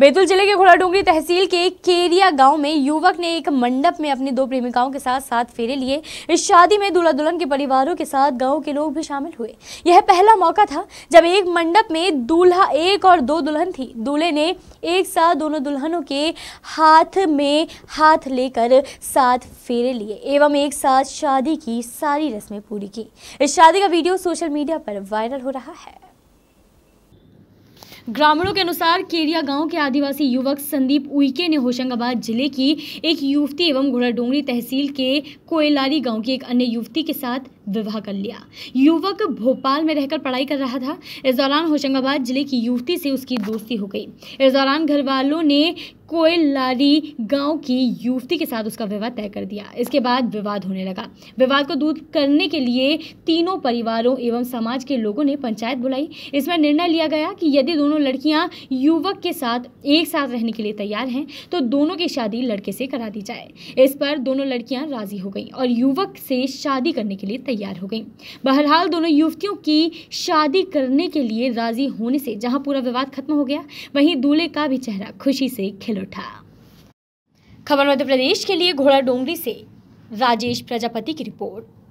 बैतूल जिले के घोड़ाडोंगरी तहसील के केरिया गांव में युवक ने एक मंडप में अपनी दो प्रेमिकाओं के साथ साथ फेरे लिए इस शादी में दूल्हा दुल्हन के परिवारों के साथ गांव के लोग भी शामिल हुए यह पहला मौका था जब एक मंडप में दूल्हा एक और दो दुल्हन थी दूल्हे ने एक साथ दोनों दुल्हनों के हाथ में हाथ लेकर साथ फेरे लिए एवं एक साथ शादी की सारी रस्में पूरी की इस शादी का वीडियो सोशल मीडिया पर वायरल हो रहा है ग्रामीणों के अनुसार केरिया गांव के आदिवासी युवक संदीप उइके ने होशंगाबाद जिले की एक युवती एवं घोड़ाडोंगरी तहसील के कोयलारी गांव की एक अन्य युवती के साथ विवाह कर लिया युवक भोपाल में रहकर पढ़ाई कर रहा था इस दौरान होशंगाबाद जिले की युवती से उसकी दोस्ती हो गई इस दौरान घर वालों ने कोयलारी गांव की युवती के साथ उसका विवाह तय कर दिया इसके बाद विवाद होने लगा विवाद को दूर करने के लिए तीनों परिवारों एवं समाज के लोगों ने पंचायत बुलाई इसमें निर्णय लिया गया कि यदि दोनों लड़कियां युवक के साथ एक साथ रहने के लिए तैयार हैं तो दोनों की शादी लड़के से करा दी जाए इस पर दोनों लड़कियाँ राजी हो गईं और युवक से शादी करने के लिए तैयार हो गईं बहरहाल दोनों युवतियों की शादी करने के लिए राजी होने से जहाँ पूरा विवाद खत्म हो गया वहीं दूल्हे का भी चेहरा खुशी से खिल उठा खबर मध्य प्रदेश के लिए घोड़ा डोंगरी से राजेश प्रजापति की रिपोर्ट